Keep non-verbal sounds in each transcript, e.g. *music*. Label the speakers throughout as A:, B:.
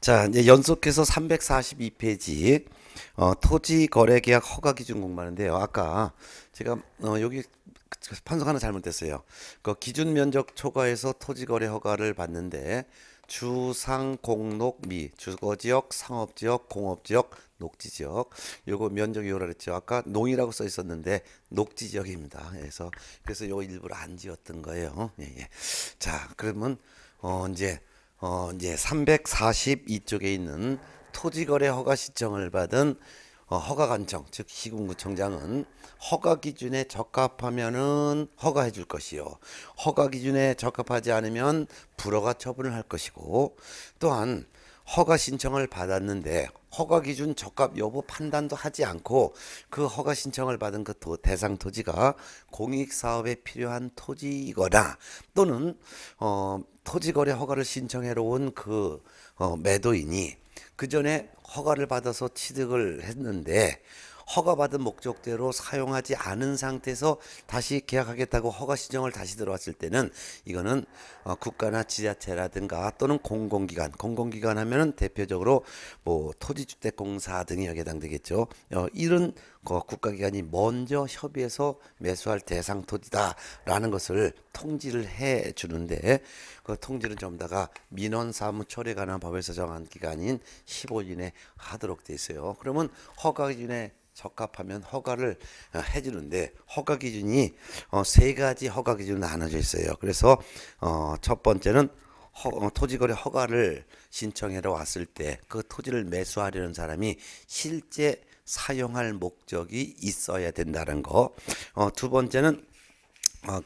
A: 자, 이제 연속해서 342페이지 어, 토지 거래 계약 허가 기준 공부하는데요. 아까 제가 어, 여기 판석 하나 잘못됐어요. 그 기준 면적 초과에서 토지 거래 허가를 받는데 주상 공록미 주거 지역, 상업 지역, 공업 지역, 녹지 지역. 요거 면적이 요라 그랬죠. 아까 농이라고 써 있었는데 녹지 지역입니다. 그래서 그래서 요 일부러 안 지었던 거예요. 예, 예. 자, 그러면 어 이제 어, 이제 342쪽에 있는 토지거래 허가 시청을 받은 어, 허가관청 즉 시군구청장은 허가 기준에 적합하면은 허가해 줄 것이요 허가 기준에 적합하지 않으면 불허가 처분을 할 것이고 또한 허가 신청을 받았는데 허가 기준 적합 여부 판단도 하지 않고 그 허가 신청을 받은 그 도, 대상 토지가 공익 사업에 필요한 토지이거나 또는 어 토지 거래 허가를 신청해 놓은 그 어, 매도인이 그 전에 허가를 받아서 취득을 했는데 허가받은 목적대로 사용하지 않은 상태에서 다시 계약하겠다고 허가 신청을 다시 들어왔을 때는 이거는 어, 국가나 지자체라든가 또는 공공기관, 공공기관 하면은 대표적으로 뭐 토지주택공사 등이 여기에 해당되겠죠. 어, 이런 어, 국가기관이 먼저 협의해서 매수할 대상 토지다라는 것을 통지를 해 주는데 그 통지는 전부다가 민원 사무 처리에 관한 법에서 정한 기간인 15일 이내 하도록 돼 있어요. 그러면 허가 기준에 적합하면 허가를 어, 해주는데 허가 기준이 어, 세 가지 허가 기준으로 나눠져 있어요. 그래서 어, 첫 번째는 토지거래 허가를 신청해러 왔을 때 그 토지를 매수하려는 사람이 실제 사용할 목적이 있어야 된다는 거. 두 번째는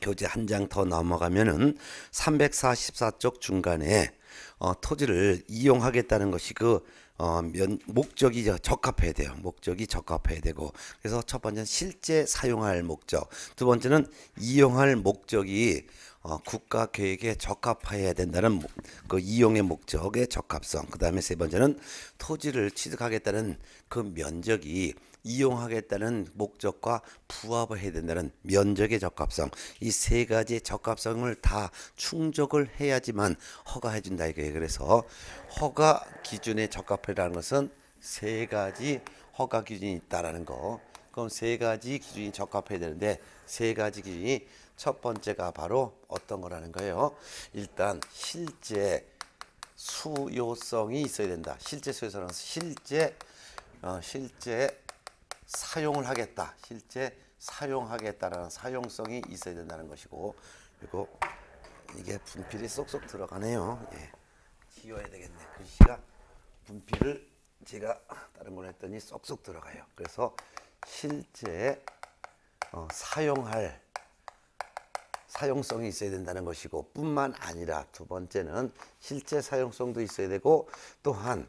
A: 교재 한 장 더 넘어가면은 344쪽 중간에 토지를 이용하겠다는 것이 그 어, 면, 목적이 적합해야 돼요. 목적이 적합해야 되고 그래서 첫 번째는 실제 사용할 목적, 두 번째는 이용할 목적이 어, 국가 계획에 적합해야 된다는 그 이용의 목적의 적합성. 그 다음에 세 번째는 토지를 취득하겠다는 그 면적이 이용하겠다는 목적과 부합을 해야 된다는 면적의 적합성 이 세 가지의 적합성을 다 충족을 해야지만 허가해 준다 이거예요. 그래서 허가 기준에 적합해라는 것은 세 가지 허가 기준이 있다라는 거. 그럼 세 가지 기준이 적합해야 되는데 세 가지 기준이 첫 번째가 바로 어떤 거라는 거예요. 일단 실제 수요성이 있어야 된다. 실제 수요성은 실제 어, 실제 사용을 하겠다. 실제 사용하겠다라는 사용성이 있어야 된다는 것이고 그리고 이게 분필이 쏙쏙 들어가네요. 예. 지워야 되겠네. 글씨가 그 분필을 제가 다른 걸 했더니 쏙쏙 들어가요. 그래서 실제 어, 사용할 사용성이 있어야 된다는 것이고 뿐만 아니라 두 번째는 실제 사용성도 있어야 되고 또한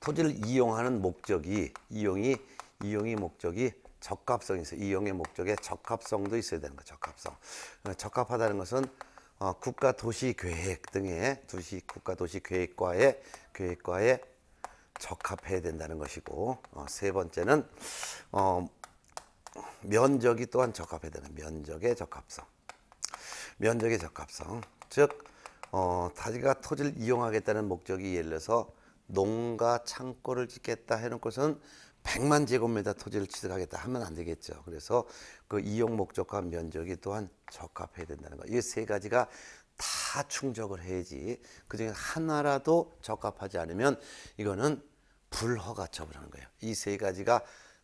A: 토지를 이용하는 목적이 이용이 이용의 목적이 적합성이 있어요. 이용의 목적에 적합성도 있어야 되는 거죠. 적합성. 어, 적합하다는 것은 어, 국가 도시 계획 등의 도시 국가 도시 계획과의 계획과의 적합해야 된다는 것이고 어, 세 번째는 어, 면적이 또한 적합해야 되는 면적의 적합성. 면적의 적합성. 즉 어, 다지가 토지를 이용하겠다는 목적이 예를 들어서 농가 창고를 짓겠다 해놓고선 100만 제곱미터 토지를 취득하겠다 하면 안 되겠죠. 그래서 그 이용 목적과 면적이 또한 적합해야 된다는 거. 이 세 가지가 다 충족을 해야지 그중에 하나라도 적합하지 않으면 이거는 불허가 처분하는 거예요. 이 세 가지가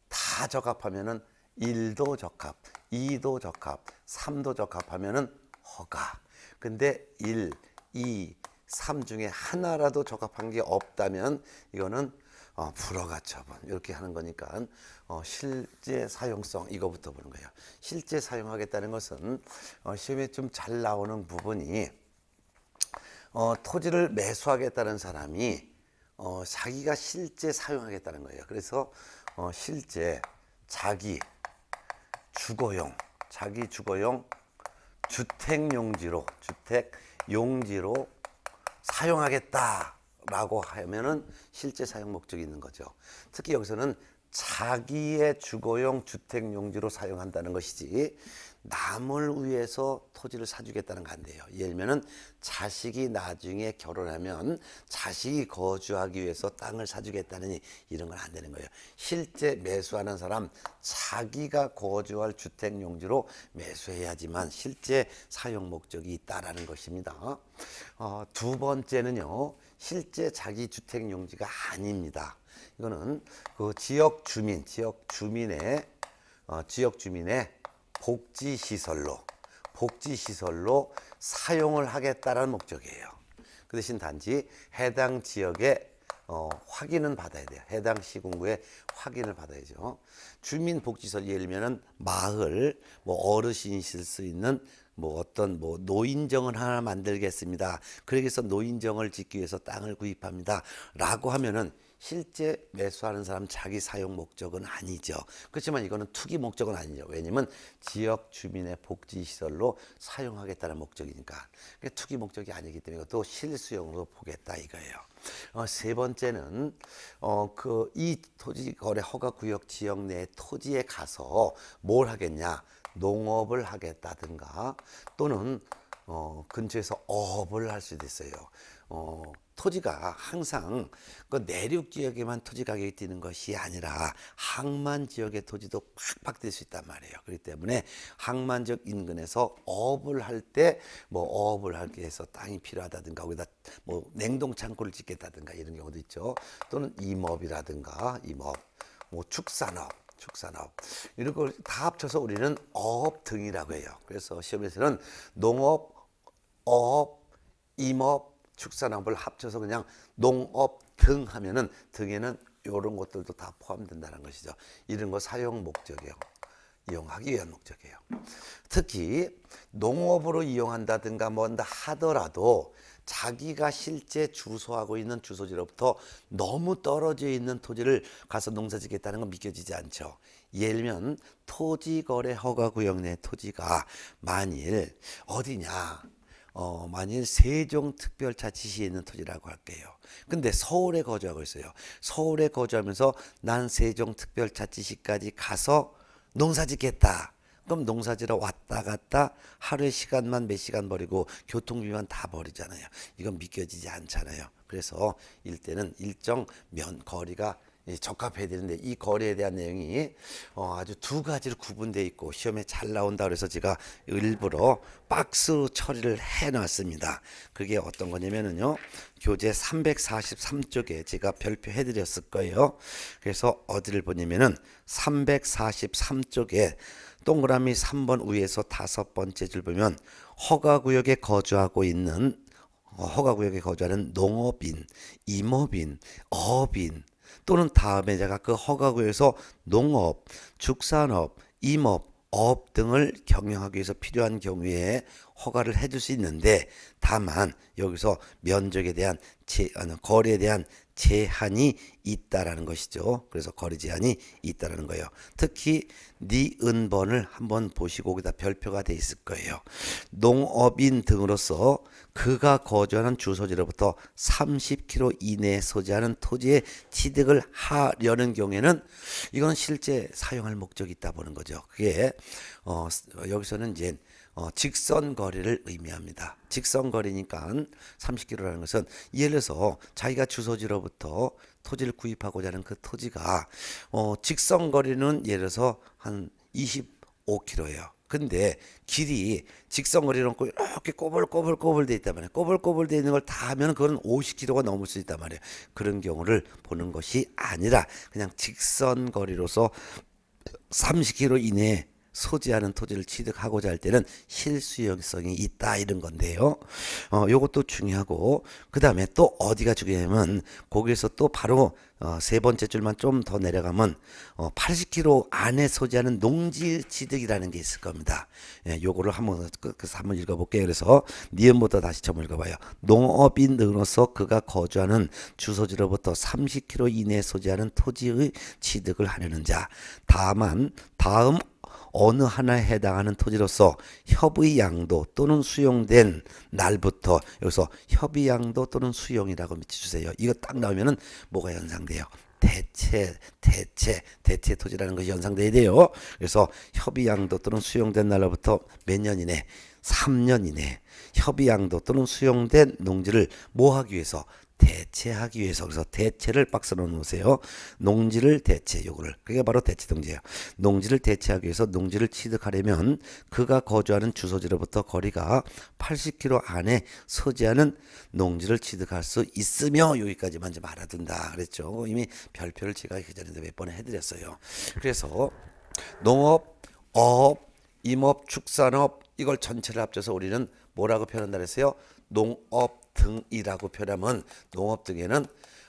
A: 다 적합하면은 1도 적합, 2도 적합, 3도 적합하면은 허가. 근데 1, 2, 3 중에 하나라도 적합한 게 없다면 이거는 어, 불어가 처분 이렇게 하는 거니까 어, 실제 사용성 이거부터 보는 거예요. 실제 사용하겠다는 것은 어, 시험에 좀 잘 나오는 부분이 어, 토지를 매수하겠다는 사람이 어, 자기가 실제 사용하겠다는 거예요. 그래서 어, 실제 자기 주거용 자기 주거용 주택 용지로 주택 용지로 사용하겠다 라고 하면은 실제 사용 목적이 있는 거죠. 특히 여기서는 자기의 주거용 주택 용지로 사용한다는 것이지 남을 위해서 토지를 사주겠다는 건데요. 예를 들면은 자식이 나중에 결혼하면 자식이 거주하기 위해서 땅을 사주겠다느니 이런 건 안 되는 거예요. 실제 매수하는 사람 자기가 거주할 주택 용지로 매수해야지만 실제 사용 목적이 있다라는 것입니다. 어, 두 번째는요. 실제 자기 주택 용지가 아닙니다. 이거는 그 지역 주민, 지역 주민의 어, 지역 주민의 복지 시설로 복지 시설로 사용을 하겠다라는 목적이에요. 그 대신 단지 해당 지역의 어, 확인은 받아야 돼요. 해당 시군구에 확인을 받아야죠. 주민복지설 예를 들면 마을, 뭐 어르신실 수 있는 뭐 어떤 뭐 노인정을 하나 만들겠습니다. 그래서 노인정을 짓기 위해서 땅을 구입합니다.라고 하면은 실제 매수하는 사람 자기 사용 목적은 아니죠. 그렇지만 이거는 투기 목적은 아니죠. 왜냐면 지역 주민의 복지 시설로 사용하겠다는 목적이니까. 투기 목적이 아니기 때문에 또 실수용으로 보겠다 이거예요. 어, 세 번째는 어, 그이 토지 거래 허가 구역 지역 내 토지에 가서 뭘 하겠냐? 농업을 하겠다든가 또는 어, 근처에서 업을할 수도 있어요. 어, 토지가 항상 그 내륙 지역에만 토지 가격이 뛰는 것이 아니라 항만 지역의 토지도 팍팍 뛸 수 있단 말이에요. 그렇기 때문에 항만 지역 인근에서 업을할 때 뭐업을 뭐 하기 위해서 땅이 필요하다든가 거기다 뭐 냉동 창고를 짓겠다든가 이런 경우도 있죠. 또는 임업이라든가 임업, 뭐 축산업 축산업 이런 걸 다 합쳐서 우리는 어업 등이라고 해요. 그래서 시험에서는 농업, 어업, 임업, 축산업을 합쳐서 그냥 농업 등 하면은 등에는 이런 것들도 다 포함된다는 것이죠. 이런 거 사용 목적이에요. 이용하기 위한 목적이에요. 특히 농업으로 이용한다든가 뭔다 하더라도 자기가 실제 주소하고 있는 주소지로부터 너무 떨어져 있는 토지를 가서 농사짓겠다는 건 믿겨지지 않죠. 예를 들면 토지거래 허가구역 내 토지가 만일 어디냐 어, 만일 세종특별자치시에 있는 토지라고 할게요. 근데 서울에 거주하고 있어요. 서울에 거주하면서 난 세종특별자치시까지 가서 농사 짓겠다. 그럼 농사지러 왔다 갔다 하루에 시간만 몇 시간 버리고 교통비만 다 버리잖아요. 이건 믿겨지지 않잖아요. 그래서 일대는 일정 면 거리가 적합해야 되는데 이 거리에 대한 내용이 어, 아주 두 가지로 구분돼 있고 시험에 잘 나온다 그래서 제가 일부러 박스로 처리를 해놨습니다. 그게 어떤 거냐면은요 교재 343쪽에 제가 별표해드렸을 거예요. 그래서 어디를 보냐면은 343쪽에 동그라미 3번 위에서 다섯 번째 줄 보면 허가구역에 거주하고 있는 어, 허가구역에 거주하는 농업인, 임업인, 업인 또는 다음에 제가 그 허가구역에서 농업, 축산업, 임업, 업 등을 경영하기 위해서 필요한 경우에 허가를 해줄 수 있는데 다만 여기서 면적에 대한 거리에 대한 제한이 있다라는 것이죠. 그래서 거리 제한이 있다라는 거예요. 특히 니은 네 번을 한번 보시고 거기다 별표가 돼 있을 거예요. 농업인 등으로서 그가 거주하는 주소지로부터 30km 이내에 소재하는 토지의 취득을 하려는 경우에는 이건 실제 사용할 목적이 있다 보는 거죠. 그게 어 여기서는 이제 어, 직선거리를 의미합니다. 직선거리니까 30km라는 것은 예를 들어서 자기가 주소지로부터 토지를 구입하고자 하는 그 토지가 어, 직선거리는 예를 들어서 한 25km예요. 근데 길이 직선거리로 이렇게 꼬불꼬불꼬불 돼 있단 말이에요. 꼬불꼬불 돼 있는 걸 다 하면 그건 50km가 넘을 수 있단 말이에요. 그런 경우를 보는 것이 아니라 그냥 직선거리로서 30km 이내에 소지하는 토지를 취득하고자 할 때는 실수용성이 있다 이런 건데요. 어, 요것도 중요하고 그 다음에 또 어디가 중요하면 거기에서 또 바로 어, 세 번째 줄만 좀 더 내려가면 어, 80km 안에 소지하는 농지 취득이라는 게 있을 겁니다. 예, 요거를 한번 그래서 그 한번 읽어볼게요. 그래서 니은부터 다시 처음 읽어봐요. 농업인 으로서 그가 거주하는 주소지로부터 30km 이내에 소지하는 토지의 취득을 하려는 자. 다만 다음 어느 하나에 해당하는 토지로서 협의 양도 또는 수용된 날부터 여기서 협의 양도 또는 수용이라고 밑여주세요. 이거 딱 나오면은 뭐가 연상돼요? 대체, 대체, 대체 토지라는 것이 연상돼야 돼요. 그래서 협의 양도 또는 수용된 날로부터 몇 년 이내 3년 이내 협의양도 또는 수용된 농지를 모하기 위해서 대체하기 위해서 그래서 대체를 박스로 놓으세요. 농지를 대체 요거를 그게 바로 대체 등재예요. 농지를 대체하기 위해서 농지를 취득하려면 그가 거주하는 주소지로부터 거리가 80km 안에 소지하는 농지를 취득할 수 있으며 여기까지만 좀 알아둔다 그랬죠. 이미 별표를 제가 그 전에도 몇 번 해드렸어요. 그래서 농업, 어업, 임업, 축산업 이걸 전체를 합쳐서 우리는 뭐라고 표현한다 그랬어요? 농업 등이라고 표현하면 농업 등에는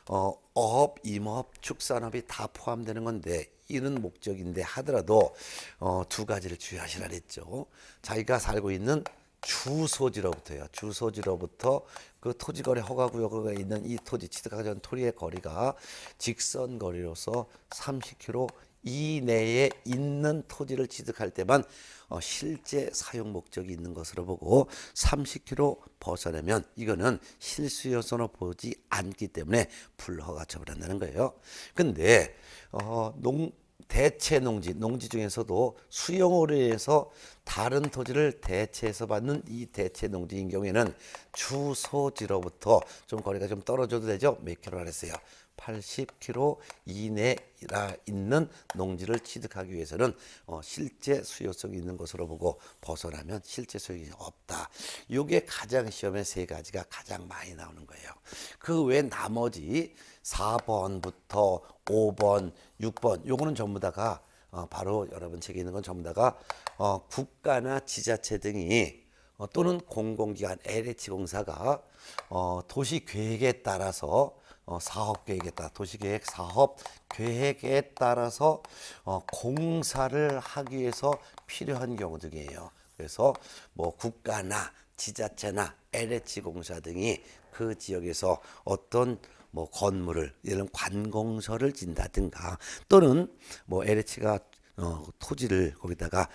A: 어, 어업, 임업, 축산업이 다 포함되는 건데 이는 목적인데 하더라도 어, 두 가지를 주의하시라 그랬죠. 자기가 살고 있는 주소지로부터요. 주소지로부터 그 토지거래 허가구역에 있는 이 토지 취득하기 전 토리의 거리가 직선 거리로서 30km 이내에 있는 토지를 취득할 때만 어, 실제 사용 목적이 있는 것으로 보고 30km 벗어내면 이거는 실수 요소로 보지 않기 때문에 불허가 처벌한다는 거예요. 근데 어, 농 대체 농지, 농지 중에서도 수용으로 해서 다른 토지를 대체해서 받는 이 대체 농지인 경우에는 주소지로부터 좀 거리가 좀 떨어져도 되죠. 몇 킬로라 했어요. 80kg 이내라 있는 농지를 취득하기 위해서는 어, 실제 수요성이 있는 것으로 보고 벗어나면 실제 소유이 없다. 요게 가장 시험의 세 가지가 가장 많이 나오는 거예요. 그 외 나머지 4번부터 5번, 6번 요거는 전부 다가 어, 바로 여러분 책에 있는 건 전부 다가 어, 국가나 지자체 등이 어, 또는 공공기관 LH공사가 어, 도시계획에 따라서 어, 사업계획에 따라 도시계획 사업 계획에 따라서 어, 공사를 하기 위해서 필요한 경우 등이에요. 그래서 뭐 국가나 지자체나 LH 공사 등이 그 지역에서 어떤 뭐 건물을 예를 들면 관공서를 짓다든가 또는 뭐 LH가 어, 토지를 거기다가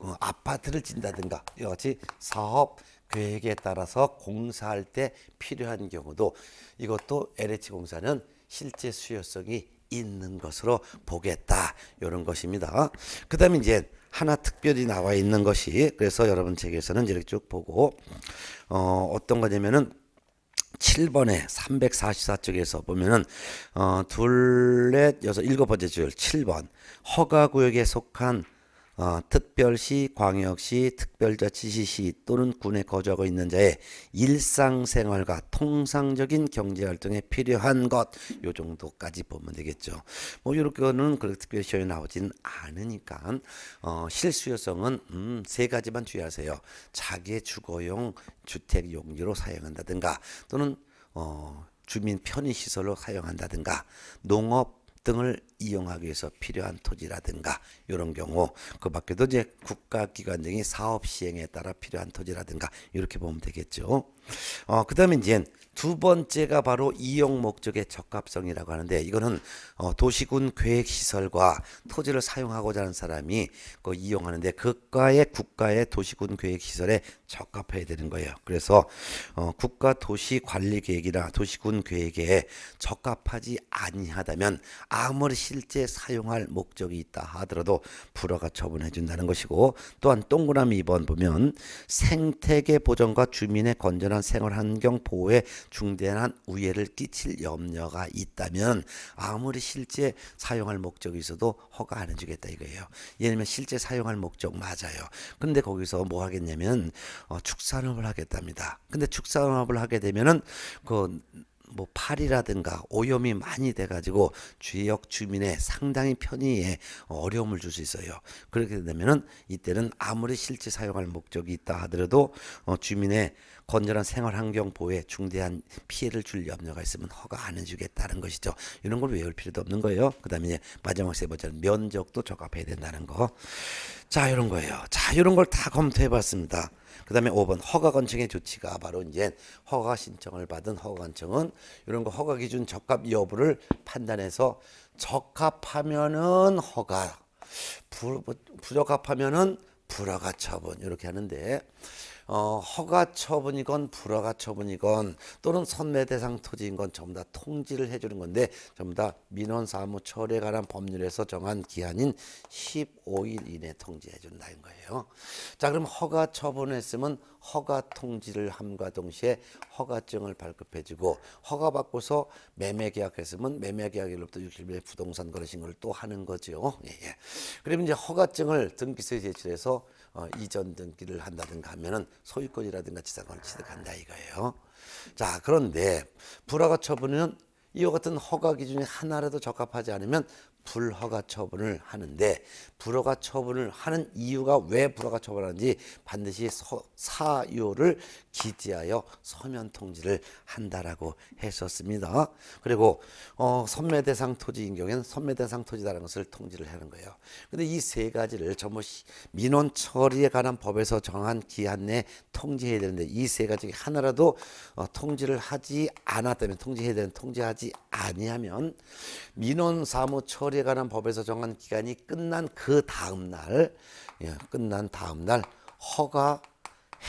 A: 어, 아파트를 짓다든가 여러 가지 사업 계획에 따라서 공사할 때 필요한 경우도 이것도 LH 공사는 실제 수요성이 있는 것으로 보겠다 이런 것입니다. 그다음에 이제 하나 특별히 나와 있는 것이 그래서 여러분 책에서는 이렇게 쭉 보고 어, 어떤 거냐면은 7번에 344쪽에서 보면은 어, 둘넷 여섯 일곱 번째 줄 7번 허가 구역에 속한 어, 특별시, 광역시, 특별자치시시 또는 군에 거주하고 있는 자의 일상생활과 통상적인 경제활동에 필요한 것, 요 정도까지 보면 되겠죠. 뭐, 요렇게는 그렇게 특별 시험에 나오진 않으니까, 어, 실수요성은, 음, 세 가지만 주의하세요. 자기의 주거용 주택 용지로 사용한다든가, 또는, 어, 주민 편의시설로 사용한다든가, 농업, 등을 이용하기 위해서 필요한 토지라든가 이런 경우 그 밖에도 이제 국가기관 등이 사업 시행에 따라 필요한 토지라든가 이렇게 보면 되겠죠. 어, 그 다음에 이제 두 번째가 바로 이용 목적의 적합성이라고 하는데 이거는 어, 도시군 계획 시설과 토지를 사용하고자 하는 사람이 그 이용하는데 그과의 국가의 도시군 계획 시설에 적합해야 되는 거예요. 그래서 어, 국가 도시 관리 계획이나 도시군 계획에 적합하지 아니하다면 아무리 실제 사용할 목적이 있다 하더라도 불허가 처분해 준다는 것이고 또한 동그라미 2번 보면 생태계 보전과 주민의 건전한 생활 환경 보호에 중대한 우해를 끼칠 염려가 있다면 아무리 실제 사용할 목적이 있어도 허가 안 해주겠다 이거예요. 예를 들면 실제 사용할 목적 맞아요. 근데 거기서 뭐 하겠냐면 어, 축산업을 하겠답니다. 근데 축산업을 하게 되면은 그뭐 파리라든가 오염이 많이 돼가지고 지역 주민의 상당히 편의에 어려움을 줄 수 있어요. 그렇게 되면은 이때는 아무리 실제 사용할 목적이 있다 하더라도 어, 주민의 건전한 생활 환경 보호에 중대한 피해를 줄 염려가 있으면 허가 안 해주겠다는 것이죠. 이런 걸 외울 필요도 없는 거예요. 그다음에 마지막 세 번째는 면적도 적합해야 된다는 거. 자 이런 거예요. 자 이런 걸 다 검토해봤습니다. 그 다음에 5번 허가건청의 조치가 바로 이제 허가 신청을 받은 허가건청은 이런 거 허가 기준 적합 여부를 판단해서 적합하면은 허가 부, 부적합하면은 불허가 처분 이렇게 하는데 어, 허가 처분이건 불허가 처분이건 또는 선매 대상 토지인 건 전부 다 통지를 해주는 건데 전부 다 민원 사무 처리에 관한 법률에서 정한 기한인 15일 이내 통지해 준다는 거예요. 자 그럼 허가 처분했으면 허가 통지를 함과 동시에 허가증을 발급해주고 허가 받고서 매매 계약했으면 매매 계약일로부터 60일 부동산 거래 신고를 또 하는 거죠. 예, 예. 그러면 이제 허가증을 등기소에 제출해서 어, 이전 등기를 한다든가 하면은 소유권이라든가 지상권을 취득한다 이거예요. 자 그런데 불허가 처분은 이와 같은 허가 기준이 하나라도 적합하지 않으면 불허가 처분을 하는데 불허가 처분을 하는 이유가 왜 불허가 처분하는지 반드시 서, 사유를 기재하여 서면 통지를 한다라고 했었습니다. 그리고 어, 선매 대상 토지인 경우에는 선매 대상 토지다라는 것을 통지를 하는 거예요. 근데 이 세 가지를 전부 민원 처리에 관한 법에서 정한 기한 내에 통지해야 되는데 이 세 가지 하나라도 어, 통지를 하지 않았다면 통지해야 되는 통지하지 하지 아니하면 민원 사무 처리에 관한 법에서 정한 기간이 끝난 그 다음 날 예, 끝난 다음 날 허가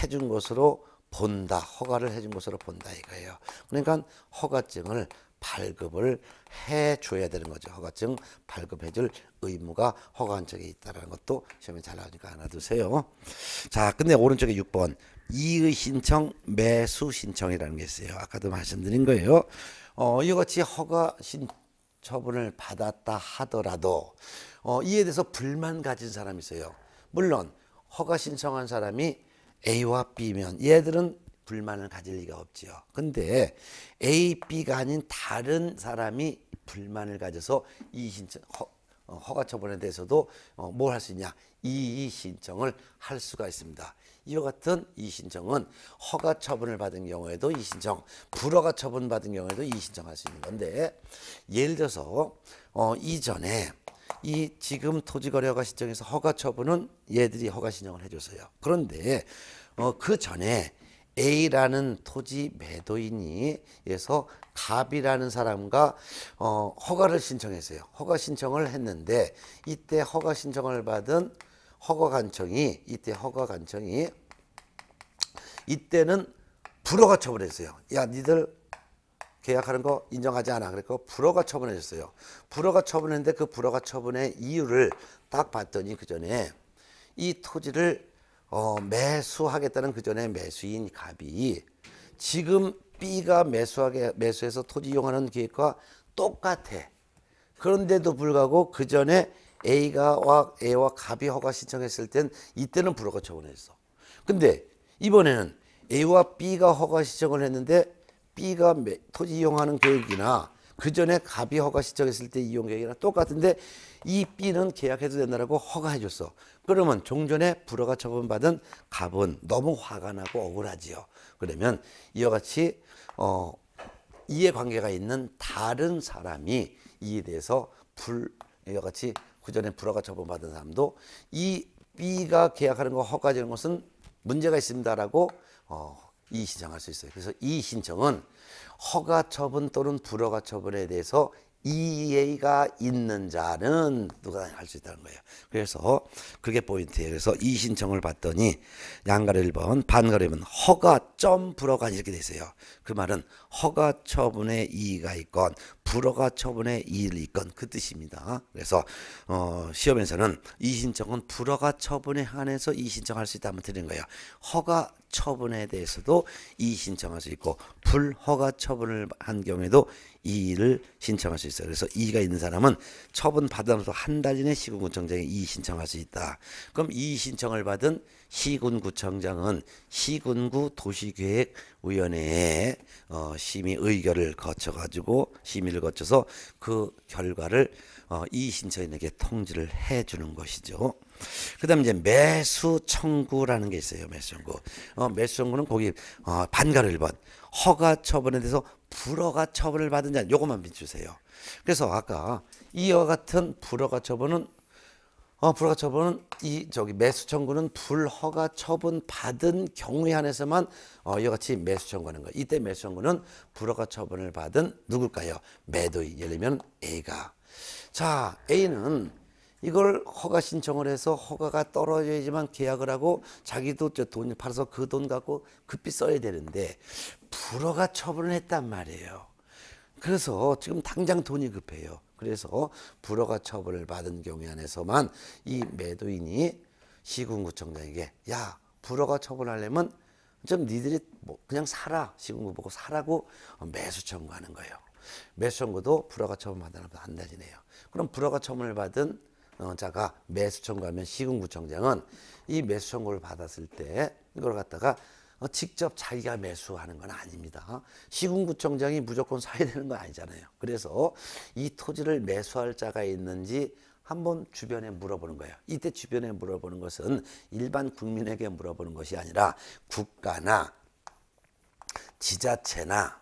A: 해준 것으로 본다. 허가를 해준 것으로 본다 이거예요. 그러니까 허가증을 발급을 해줘야 되는 거죠. 허가증 발급해줄 의무가 허가한 적에 있다는 것도 시험에 잘 나오니까 알아두세요. 자, 근데 오른쪽에 6번 이의 신청, 매수 신청이라는 게 있어요. 아까도 말씀드린 거예요. 어, 이같이 허가 신 처분을 받았다 하더라도 어, 이에 대해서 불만 가진 사람이 있어요. 물론 허가 신청한 사람이 A와 B면 얘들은 불만을 가질 리가 없지요. 근데 A, B가 아닌 다른 사람이 불만을 가져서 이 신청 허, 어, 가 처분에 대해서도 어, 뭘할 수 있냐? 이의 신청을 할 수가 있습니다. 이와 같은 이신청은 허가 처분을 받은 경우에도 이신청, 불허가 처분받은 경우에도 이신청할 수 있는 건데 예를 들어서 어, 이전에 이 지금 토지거래허가 신청에서 허가 처분은 얘들이 허가 신청을 해줘서요. 그런데 어, 그 전에 A라는 토지 매도인이에서 갑이라는 사람과 어, 허가를 신청했어요. 허가 신청을 했는데 이때 허가 신청을 받은 허가관청이 이때 허가관청이 이때는 불허가 처분했어요. 야 니들 계약하는 거 인정하지 않아. 그러니 불허가 처분해줬어요. 불허가 처분했는데 그 불허가 처분의 이유를 딱 봤더니 그 전에 이 토지를 어, 매수하겠다는 그 전에 매수인 갑이 지금 B가 매수하게 매수해서 토지 이용하는 계획과 똑같아. 그런데도 불구하고 그 전에 A가와 A와 갑이 허가 신청했을 땐 이때는 불허가 처분했어. 근데 이번에는 A와 B가 허가 신청을 했는데 B가 토지 이용하는 계획이나 그 전에 갑이 허가 신청했을 때 이용 계획이랑 똑같은데 이 B는 계약해도 된다라고 허가해줬어. 그러면 종전에 불허가 처분받은 갑은 너무 화가 나고 억울하지요. 그러면 이와 같이 어, 이해관계가 있는 다른 사람이 이에 대해서 불 이와 같이 그 전에 불허가 처분받은 사람도 이 B가 계약하는 거 허가지는 것은 문제가 있습니다라고 어, 이 신청할 수 있어요. 그래서 이 신청은 허가 처분 또는 불허가 처분에 대해서 이해가 있는 자는 누가 할 수 있다는 거예요. 그래서 그게 포인트예요. 그래서 이 신청을 봤더니 양가를 1번 반가를 1 허가 점 불허가 이렇게 돼있요그 말은 허가 처분에 이의가 있건 불허가 처분에 이의를 있건 그 뜻입니다. 그래서 어, 시험에서는 이 신청은 불허가 처분에 한해서 이 신청할 수 있다면 드리는 거예요. 허가 처분에 대해서도 이의 신청할 수 있고 불허가 처분을 한 경우에도 이의를 신청할 수 있어요. 그래서 이의가 있는 사람은 처분 받으면서 한 달 이내 시군구청장에 이의 신청할 수 있다. 그럼 이의 신청을 받은 시군구청장은 시군구 도시계획위원회에 어, 심의 의결을 거쳐가지고 심의를 거쳐서 그 결과를 어, 이의 신청인에게 통지를 해주는 것이죠. 그다음 이제 매수 청구라는 게 있어요. 매수 청구. 어, 매수 청구는 거기 어, 반가를 1번 허가 처분에 대해서 불허가 처분을 받은 자 요것만 비추세요. 그래서 아까 이와 같은 불허가 처분은 어, 불허가 처분은 이 저기 매수 청구는 불허가 처분 받은 경우에 한해서만 어, 이와 같이 매수 청구하는 거 이때 매수 청구는 불허가 처분을 받은 누굴까요? 매도인 예를 들면 A가 자 A는 이걸 허가 신청을 해서 허가가 떨어져야지만 계약을 하고 자기도 저 돈을 팔아서 그 돈 갖고 급히 그 써야 되는데 불어가 처분을 했단 말이에요. 그래서 지금 당장 돈이 급해요. 그래서 불허가 처분을 받은 경우 안에서만 이 매도인이 시군구청장에게 야 불허가 처분하려면 좀 니들이 뭐 그냥 사라 시군구 보고 사라고 매수 청구하는 거예요. 매수 청구도 불허가 처분 받으면 안 되지네요. 그럼 불허가 처분을 받은 자가 매수 청구하면 시군구청장은 이 매수 청구를 받았을 때 이걸 갖다가 어, 직접 자기가 매수하는 건 아닙니다. 시군구청장이 무조건 사야 되는 건 아니잖아요. 그래서 이 토지를 매수할 자가 있는지 한번 주변에 물어보는 거예요. 이때 주변에 물어보는 것은 일반 국민에게 물어보는 것이 아니라 국가나 지자체나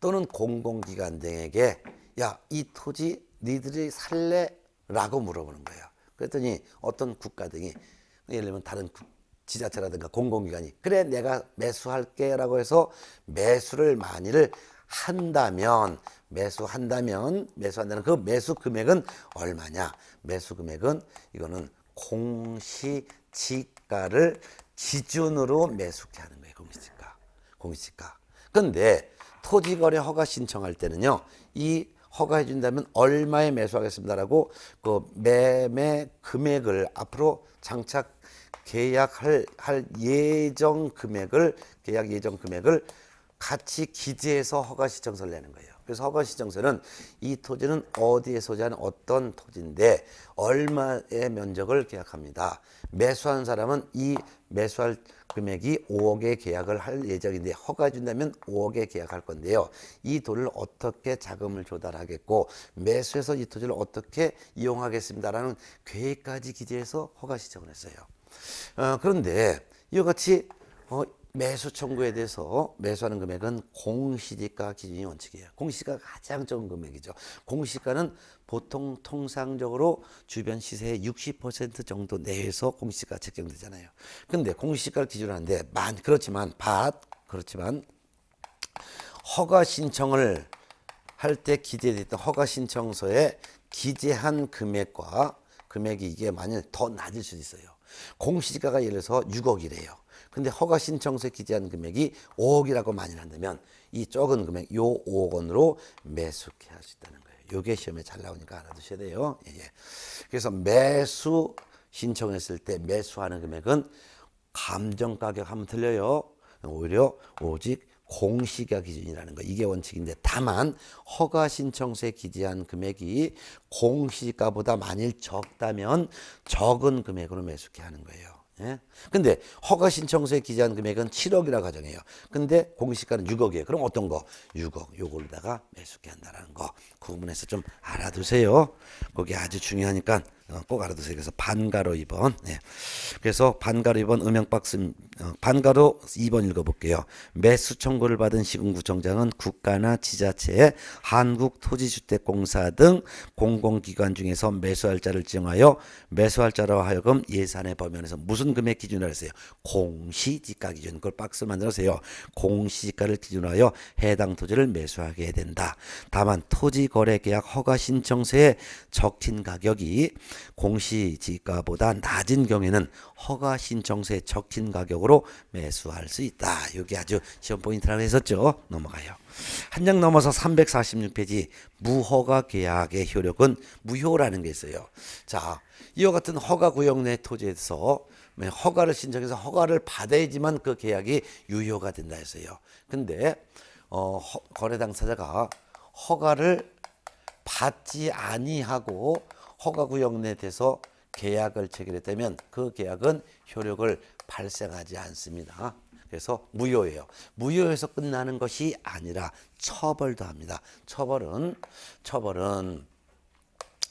A: 또는 공공기관 등에게 야 이 토지 니들이 살래 라고 물어보는 거예요. 그랬더니 어떤 국가 등이 예를 들면 다른 지자체라든가 공공기관이 그래 내가 매수할게 라고 해서 매수를 많이를 한다면 매수한다면 매수한다는 그 매수 금액은 얼마냐 매수 금액은 이거는 공시지가를 기준으로 매수케 하는 거예요 공시지가 공시지가 근데 토지거래 허가 신청할 때는요 이 허가해 준다면 얼마에 매수하겠습니다라고 그 매매 금액을 앞으로 장착 계약할 할 예정 금액을 계약 예정 금액을 같이 기재해서 허가 시청서를 내는 거예요. 그래서 허가 시청서는 이 토지는 어디에 소재는 어떤 토지인데 얼마의 면적을 계약합니다. 매수한 사람은 이 매수할 금액이 5억에 계약을 할 예정인데 허가 준다면 5억에 계약할 건데요. 이 돈을 어떻게 자금을 조달하겠고 매수해서 이 토지를 어떻게 이용하겠습니다라는 계획까지 기재해서 허가 시정을 했어요. 어, 그런데 이와 같이 어, 매수 청구에 대해서 매수하는 금액은 공시지가 기준이 원칙이에요. 공시가 가장 적은 금액이죠. 공시가는 보통 통상적으로 주변 시세의 60% 정도 내에서 공시가 책정되잖아요. 근데 공시가를 기준으로 하는데 만 그렇지만 밭 그렇지만 허가 신청을 할 때 기재됐던 허가 신청서에 기재한 금액과 금액이 이게 만일 더 낮을 수도 있어요. 공시가가 예를 들어서 6억이래요. 근데 허가 신청서에 기재한 금액이 5억이라고 만일 한다면 이 적은 금액 요 5억 원으로 매수케 할수 있다는 거예요. 요게 시험에 잘 나오니까 알아두셔야 돼요. 예, 예. 그래서 매수 신청했을 때 매수하는 금액은 감정 가격 하면 틀려요. 오히려 오직 공시가 기준이라는 거 이게 원칙인데 다만 허가 신청서에 기재한 금액이 공시가보다 만일 적다면 적은 금액으로 매수케 하는 거예요. 예? 근데 허가 신청서에 기재한 금액은 7억이라 가정해요. 근데 공시가는 6억이에요. 그럼 어떤 거? 6억. 요걸로다가 매수게 한다는 거. 구분해서 그 좀 알아두세요. 그게 아주 중요하니까 어, 꼭 알아두세요. 그래서 반가로 2번. 예. 그래서 반가로 2번 음영박스 어, 반가로 2번 읽어볼게요. 매수 청구를 받은 시군구청장은 국가나 지자체에 한국토지주택공사 등 공공기관 중에서 매수할자를 지정하여 매수할자로 하여금 예산의 범위 안에서 무슨 금액 기준으로 했어요? 공시지가 기준. 그걸 박스 만들어세요. 공시지가를 기준하여 해당 토지를 매수하게 된다. 다만 토지거래계약 허가신청서에 적힌 가격이 공시지가보다 낮은 경우에는 허가 신청서에 적힌 가격으로 매수할 수 있다. 이게 아주 시험 포인트라고 했었죠. 넘어가요. 한 장 넘어서 346페이지 무허가 계약의 효력은 무효라는 게 있어요. 자, 이와 같은 허가 구역 내 토지에서 허가를 신청해서 허가를 받아야지만 그 계약이 유효가 된다 했어요. 근데 어, 허, 거래 당사자가 허가를 받지 아니하고 허가 구역 내 돼서 계약을 체결했다면 그 계약은 효력을 발생하지 않습니다. 그래서 무효예요. 무효에서 끝나는 것이 아니라 처벌도 합니다. 처벌은 처벌은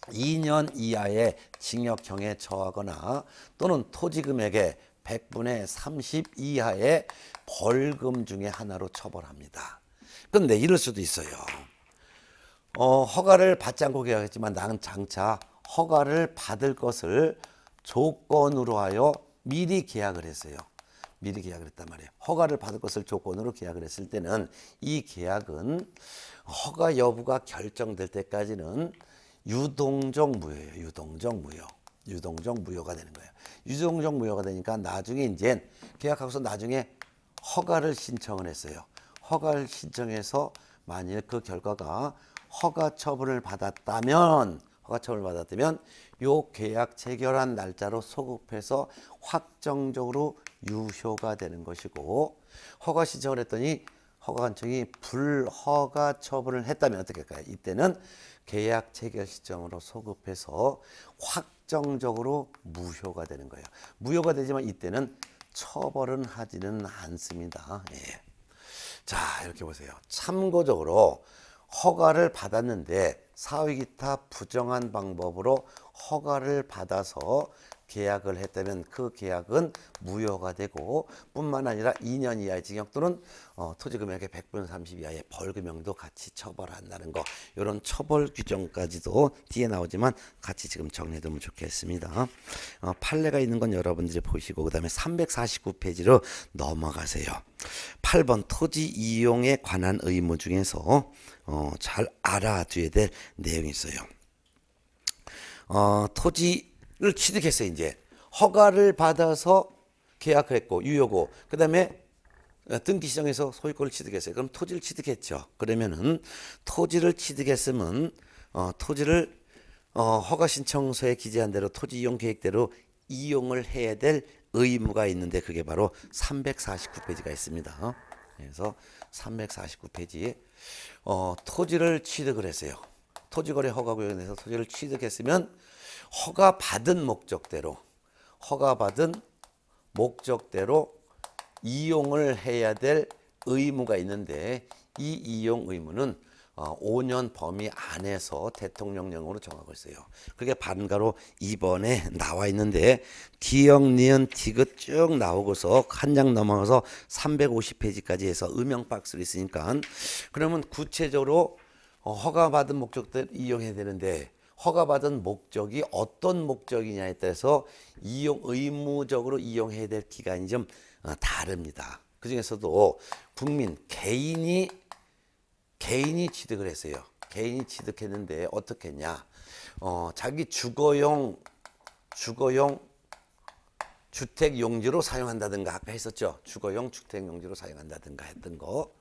A: 2년 이하의 징역형에 처하거나 또는 토지금액의 100분의 30 이하의 벌금 중에 하나로 처벌합니다. 근데 이럴 수도 있어요. 어, 허가를 받지 않고 계약했지만 나 장차 허가를 받을 것을 조건으로 하여 미리 계약을 했어요. 미리 계약을 했단 말이에요. 허가를 받을 것을 조건으로 계약을 했을 때는 이 계약은 허가 여부가 결정될 때까지는 유동적 무효예요. 유동적 무효. 유동적 무효가 되는 거예요. 유동적 무효가 되니까 나중에 이제 계약하고서 나중에 허가를 신청을 했어요. 허가를 신청해서 만일 그 결과가 허가 처분을 받았다면 허가청을 받았다면 이 계약 체결한 날짜로 소급해서 확정적으로 유효가 되는 것이고 허가 신청을 했더니 허가관청이 불허가 처분을 했다면 어떻게 할까요? 이때는 계약 체결 시점으로 소급해서 확정적으로 무효가 되는 거예요. 무효가 되지만 이때는 처벌은 하지는 않습니다. 예. 자 이렇게 보세요. 참고적으로 허가를 받았는데 사위 기타 부정한 방법으로 허가를 받아서 계약을 했다면 그 계약은 무효가 되고 뿐만 아니라 2년 이하의 징역 또는 어, 토지금액의 100분 30 이하의 벌금형도 같이 처벌한다는 거 이런 처벌 규정까지도 뒤에 나오지만 같이 지금 정리해두면 좋겠습니다. 어, 판례가 있는 건 여러분들이 보시고 그 다음에 349페이지로 넘어가세요. 8번 토지 이용에 관한 의무 중에서 어, 잘 알아둬야 될 내용이 있어요. 어, 토지를 취득했어요. 이제 허가를 받아서 계약을 했고 유효고 그다음에 어, 등기 시장에서 소유권을 취득했어요. 그럼 토지를 취득했죠. 그러면은 토지를 취득했으면 어, 토지를 어, 허가 신청서에 기재한 대로 토지 이용 계획대로 이용을 해야 될 의무가 있는데 그게 바로 349페이지가 있습니다. 그래서 349페이지에 어, 토지를 취득을 했어요. 토지거래 허가구역에서 토지를 취득했으면 허가받은 목적대로 허가받은 목적대로 이용을 해야 될 의무가 있는데 이 이용 의무는 어, 5년 범위 안에서 대통령령으로 정하고 있어요. 그게 반가로 2번에 *laughs* 나와 있는데 기역, 니은, 디귿 쭉 나오고서 한 장 넘어가서 350페이지까지 해서 음영 박스로 있으니까 그러면 구체적으로 어, 허가받은 목적들 이용해야 되는데 허가받은 목적이 어떤 목적이냐에 따라서 이용 의무적으로 이용해야 될 기간이 좀 어, 다릅니다. 그 중에서도 국민 개인이 개인이 취득을 했어요. 개인이 취득했는데 어떻게 했냐. 어, 자기 주거용, 주거용 주택 용지로 사용한다든가 아까 했었죠. 주거용 주택 용지로 사용한다든가 했던 거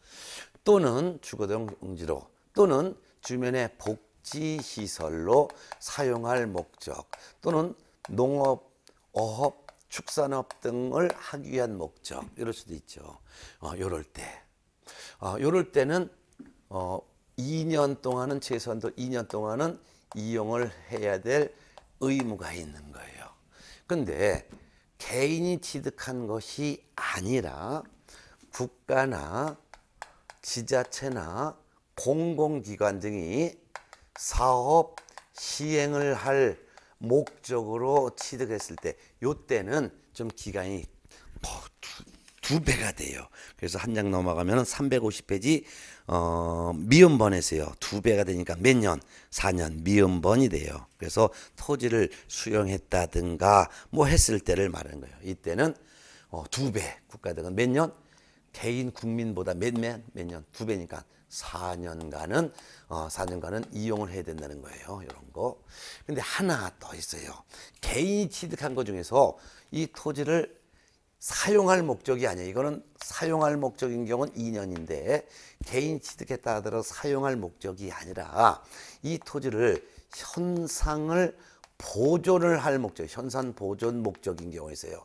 A: 또는 주거용 지로 또는 주변의 복지 시설로 사용할 목적 또는 농업, 어업, 축산업 등을 하기 위한 목적 이럴 수도 있죠. 어, 요럴 때. 어, 요럴 때는 어, 2년 동안은 최소한도 2년 동안은 이용을 해야 될 의무가 있는 거예요. 근데 개인이 취득한 것이 아니라 국가나 지자체나 공공기관 등이 사업 시행을 할 목적으로 취득했을 때 이때는 좀 기간이 두 배가 돼요. 그래서 한 장 넘어가면 350페이지 어, 미음번에서요. 두 배가 되니까 몇 년? 4년 미음번이 돼요. 그래서 토지를 수용했다든가 뭐 했을 때를 말하는 거예요. 이때는 어, 두 배. 국가등은 몇 년? 개인 국민보다 몇 년? 몇 년? 두 배니까 4년간은 어, 4년간은 이용을 해야 된다는 거예요. 이런 거. 근데 하나 더 있어요. 개인이 취득한 것 중에서 이 토지를 사용할 목적이 아니에요. 이거는 사용할 목적인 경우는 2년인데 개인 취득했다하더라도 사용할 목적이 아니라 이 토지를 현상을 보존을 할 목적, 현상 보존 목적인 경우에 있어요.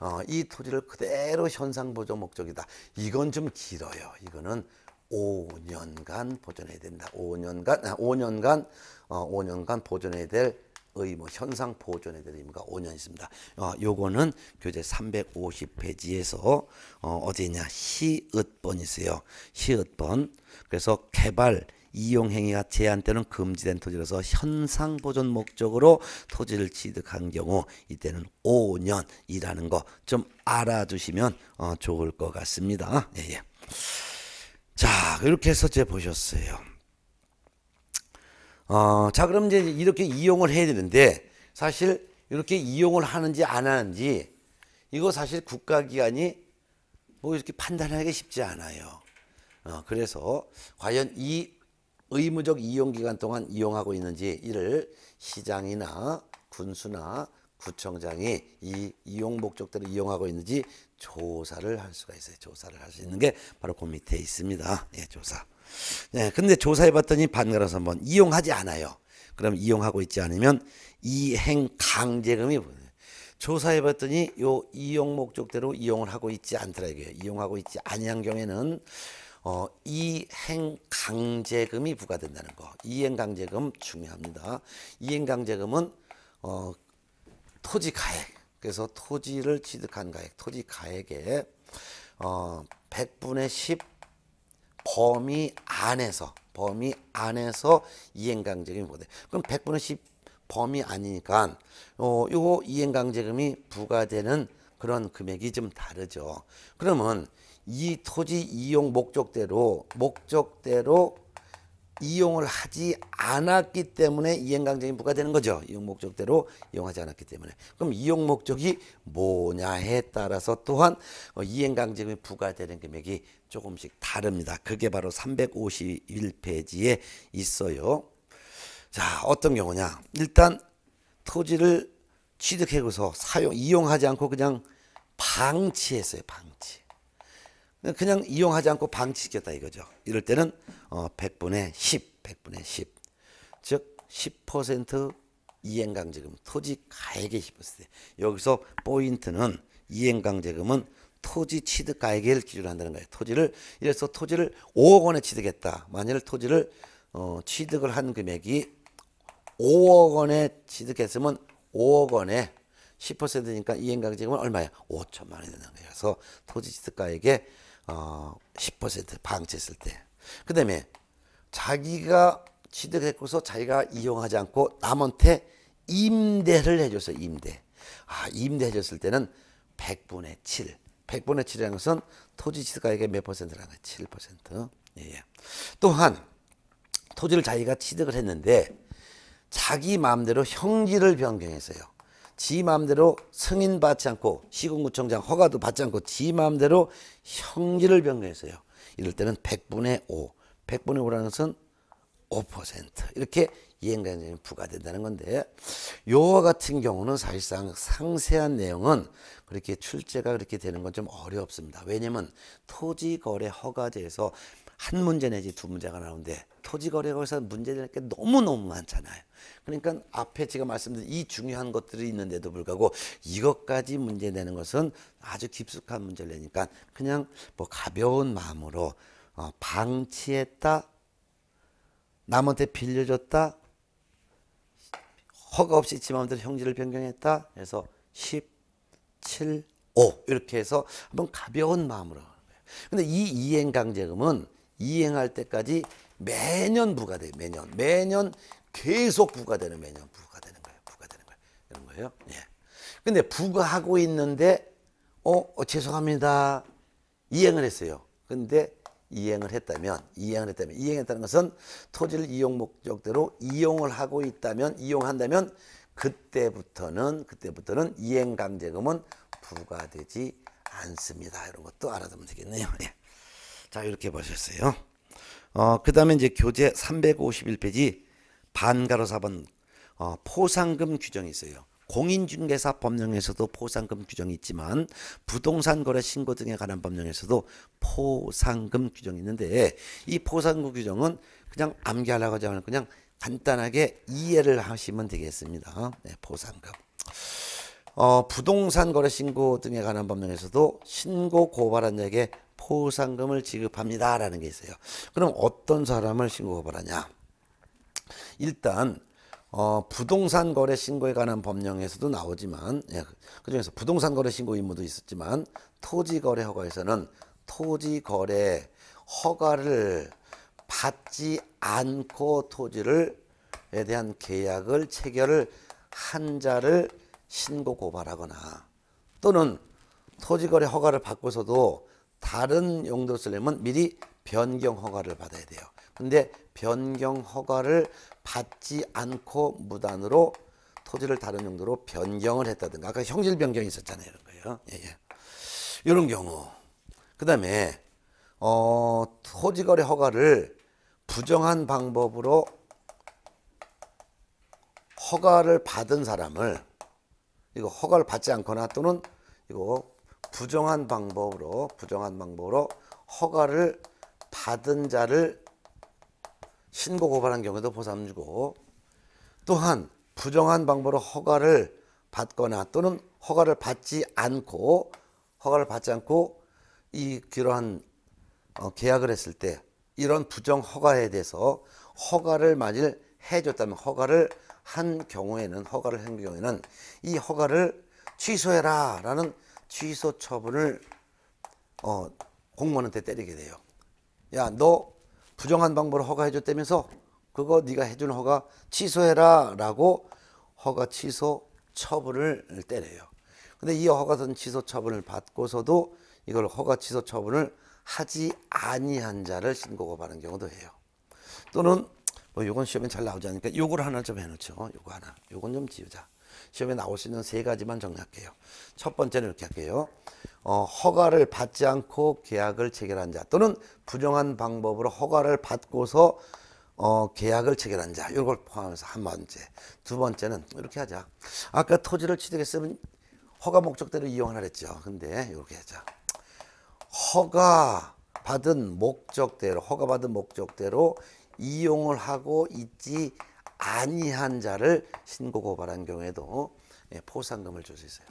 A: 어, 이 토지를 그대로 현상 보존 목적이다. 이건 좀 길어요. 이거는 5년간 보존해야 된다. 5년간, 5년간, 아, 어, 5년간 보존해야 될 의뭐 현상 보존에 드림가 5년 있습니다. 어, 요거는 교재 350페이지에서 어, 어디 있냐 시읒번이세요. 시읒번. 그래서 개발 이용 행위가 제한 때는 금지된 토지로서 현상 보존 목적으로 토지를 취득한 경우 이때는 5년이라는 거 좀 알아두시면 어, 좋을 것 같습니다. 예, 예. 자 이렇게 해서 제 보셨어요. 어, 자, 그럼 이제 이렇게 이용을 해야 되는데 사실 이렇게 이용을 하는지 안 하는지 이거 사실 국가기관이 뭐 이렇게 판단하기 쉽지 않아요. 어, 그래서 과연 이 의무적 이용 기간 동안 이용하고 있는지 이를 시장이나 군수나 구청장이 이 이용 목적대로 이용하고 있는지 조사를 할 수가 있어요. 조사를 할 수 있는 게 바로 그 밑에 있습니다. 예, 조사. 네, 근데 조사해봤더니 반가라서 한번 이용하지 않아요. 그럼 이용하고 있지 않으면 이행 강제금이 뭐, 조사해봤더니 요 이용 목적대로 이용을 하고 있지 않더라 이게 이용하고 있지 아니한 경우에는 어, 이행 강제금이 부과된다는 거. 이행 강제금 중요합니다. 이행 강제금은 어, 토지 가액. 그래서 토지를 취득한 가액, 토지 가액의 어, 100분의 10 범위 안에서 범위 안에서 이행강제금이 부과돼. 그럼 100분의 10 범위 아니니까 어, 요 이행강제금이 부과되는 그런 금액이 좀 다르죠. 그러면 이 토지 이용 목적대로 목적대로 이용을 하지 않았기 때문에 이행강제이 부과되는 거죠. 이용 목적대로 이용하지 않았기 때문에. 그럼 이용 목적이 뭐냐에 따라서 또한 어, 이행강제이 부과되는 금액이 조금씩 다릅니다. 그게 바로 351페이지에 있어요. 자, 어떤 경우냐. 일단 토지를 취득해서 사용, 이용하지 않고 그냥 방치했어요. 방치. 그냥 이용하지 않고 방치시켰다 이거죠. 이럴 때는 어, 100분의 10, 100분의 10. 즉 10% 이행강제금 토지 가액의 10%. 여기서 포인트는 이행강제금은 토지 취득 가액을 기준 한다는 거예요. 토지를 이래서 토지를 5억 원에 취득했다. 만일 토지를 어, 취득을 한 금액이 5억 원에 취득했으면 5억 원에 10%니까 이행강제금은 얼마야? 5천만 원이 되는 거예요. 그래서 토지 취득가액의 어, 10% 방치했을 때그 다음에 자기가 취득했고서 자기가 이용하지 않고 남한테 임대를 해줘서 임대. 아, 임대해줬을 때는 100분의 7. 100분의 7이라는 것은 토지 취득가액의 몇 퍼센트라는 거예요? 7%. 예, 예. 또한 토지를 자기가 취득을 했는데 자기 마음대로 형질을 변경했어요. 지 마음대로 승인 받지 않고 시군구청장 허가도 받지 않고 지 마음대로 형질을 변경했어요. 이럴 때는 100분의 5. 100분의 5라는 것은 5% 이렇게 이행관념이 부과된다는 건데 요와 같은 경우는 사실상 상세한 내용은 그렇게 출제가 그렇게 되는 건 좀 어렵습니다. 왜냐면 토지거래 허가제에서 한 문제 내지 두 문제가 나오는데 토지거래에서 문제될 게 너무너무 많잖아요. 그러니까 앞에 제가 말씀드린 이 중요한 것들이 있는데도 불구하고 이것까지 문제 내는 것은 아주 깊숙한 문제를 내니까 그냥 뭐 가벼운 마음으로 어, 방치했다, 남한테 빌려줬다, 허가 없이 지 마음대로 형질을 변경했다 해서 17, 5 이렇게 해서 한번 가벼운 마음으로 근데 이 이행강제금은 이행할 때까지 매년 부과돼 매년. 매년 계속 부과되는 매년 부과되는 거예요. 부과되는 거예요. 이런 거예요. 예. 근데 부과하고 있는데 어, 어 죄송합니다. 이행을 했어요. 근데 이행을 했다면 이행을 했다면 이행했다는 것은 토지를 이용 목적대로 이용을 하고 있다면 이용한다면 그때부터는 그때부터는 이행 강제금은 부과되지 않습니다. 이런 것도 알아두면 되겠네요. *laughs* 예. 자, 이렇게 보셨어요. 어, 그 다음에 이제 교재 351페이지 반가로 4번 어, 포상금 규정이 있어요. 공인중개사 법령에서도 포상금 규정이 있지만 부동산 거래 신고 등에 관한 법령에서도 포상금 규정이 있는데 이 포상금 규정은 그냥 암기하려고 하지 않 그냥 간단하게 이해를 하시면 되겠습니다. 네, 보상금. 어, 부동산 거래 신고 등에 관한 법령에서도 신고 고발한 자에게 포상금을 지급합니다라는 게 있어요. 그럼 어떤 사람을 신고고하냐 일단 어, 부동산 거래 신고에 관한 법령에서도 나오지만 예, 그 중에서 부동산 거래 신고 의무도 있었지만 토지 거래 허가에서는 토지 거래 허가를 받지 않고 토지를에 대한 계약을 체결을 한 자를 신고 고발하거나 또는 토지 거래 허가를 받고서도 다른 용도로 쓰려면 미리 변경 허가를 받아야 돼요. 근데 변경 허가를 받지 않고 무단으로 토지를 다른 용도로 변경을 했다든가 아까 형질 변경이 있었잖아요. 이런 거예요. 예, 예. 이런 경우 그다음에 어, 토지 거래 허가를 부정한 방법으로 허가를 받은 사람을 이거 허가를 받지 않거나 또는 이거 부정한 방법으로 부정한 방법으로 허가를 받은 자를 신고 고발한 경우도 에 보상 주고 또한 부정한 방법으로 허가를 받거나 또는 허가를 받지 않고 허가를 받지 않고 이 그러한 어, 계약을 했을 때 이런 부정 허가에 대해서 허가를 만일 해줬다면 허가를 한 경우에는 허가를 한 경우에는 이 허가를 취소해라 라는 취소 처분을 어, 공무원한테 때리게 돼요. 야, 너 부정한 방법으로 허가해줬다면서 그거 네가 해준 허가 취소해라 라고 허가 취소 처분을 때려요. 근데 이 허가선 취소 처분을 받고서도 이걸 허가 취소 처분을 하지 아니한 자를 신고 고발하는 경우도 해요. 또는 뭐 요건 시험에 잘 나오지 않으니까 요걸 하나 좀 해놓죠. 요거 하나. 요건 좀 지우자. 시험에 나올 수 있는 세 가지만 정리할게요. 첫 번째는 이렇게 할게요. 어, 허가를 받지 않고 계약을 체결한 자 또는 부정한 방법으로 허가를 받고서 어, 계약을 체결한 자 이걸 포함해서 한 번째 두 번째는 이렇게 하자 아까 토지를 취득했으면 허가 목적대로 이용하랬죠 근데 이렇게 하자 허가 받은 목적대로 허가 받은 목적대로 이용을 하고 있지 아니한 자를 신고 고발한 경우에도 예, 포상금을 줄 수 있어요.